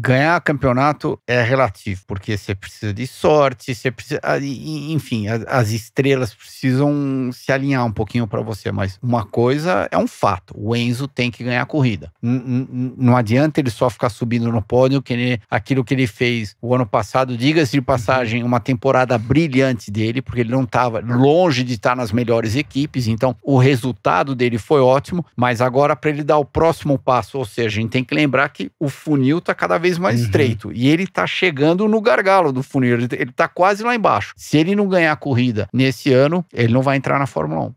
ganhar campeonato é relativo, porque você precisa de sorte, você precisa, ah, enfim, as estrelas precisam se alinhar um pouquinho para você, mas uma coisa é um fato, o Enzo tem que ganhar a corrida. Não adianta ele só ficar subindo no pódio, que ele, aquilo que ele fez o ano passado, diga-se de passagem, uma temporada brilhante dele, porque ele não estava longe de estar nas melhores equipes, então o resultado dele foi ótimo, mas agora para ele dar o próximo passo, ou seja, a gente tem que lembrar que o funil está cada vez vez mais uhum. estreito. E ele tá chegando no gargalo do funil, ele tá quase lá embaixo. Se ele não ganhar a corrida nesse ano, ele não vai entrar na Fórmula 1.